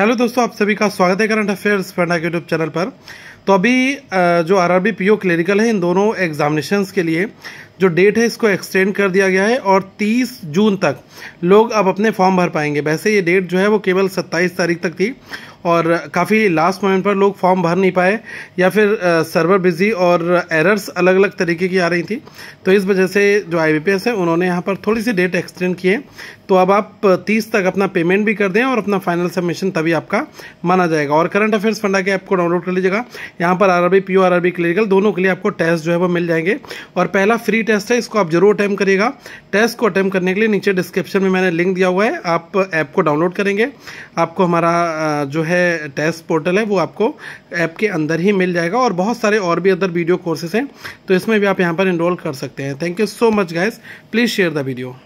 hello दोस्तों आप सभी का स्वागत है current affairs funda YouTube channel पर तो अभी जो आरआरबी पीओ क्लिनिकल है इन दोनों एग्जामिनेशंस के लिए जो डेट है इसको एक्सटेंड कर दिया गया है और 30 जून तक लोग अब अपने फॉर्म भर पाएंगे वैसे ये डेट जो है वो केवल 27 तारीख तक थी और काफ़ी लास्ट मोमेंट पर लोग फॉर्म भर नहीं पाए या फिर सर्वर बिजी और एरर्स अलग अलग तरीके की आ रही थी तो इस वजह से जो आई है उन्होंने यहाँ पर थोड़ी सी डेट एक्सटेंड किए तो अब आप तीस तक अपना पेमेंट भी कर दें और अपना फाइनल सबमिशन तभी आपका माना जाएगा और करंट अफेयर्स फंडा के ऐप को डाउनलोड कर लीजिएगा यहाँ पर आर आर बी दोनों के लिए आपको टेस्ट जो है वो मिल जाएंगे और पहला फ्री टेस्ट है इसको आप जरूर अटैम्प करिएगा टेस्ट को अटैम्प करने के लिए नीचे डिस्क्रिप्शन में मैंने लिंक दिया हुआ है आप ऐप को डाउनलोड करेंगे आपको हमारा जो है टेस्ट पोर्टल है वो आपको ऐप के अंदर ही मिल जाएगा और बहुत सारे और भी अदर वीडियो कोर्सेज हैं तो इसमें भी आप यहाँ पर इनरोल कर सकते हैं thank you so much guys please share the video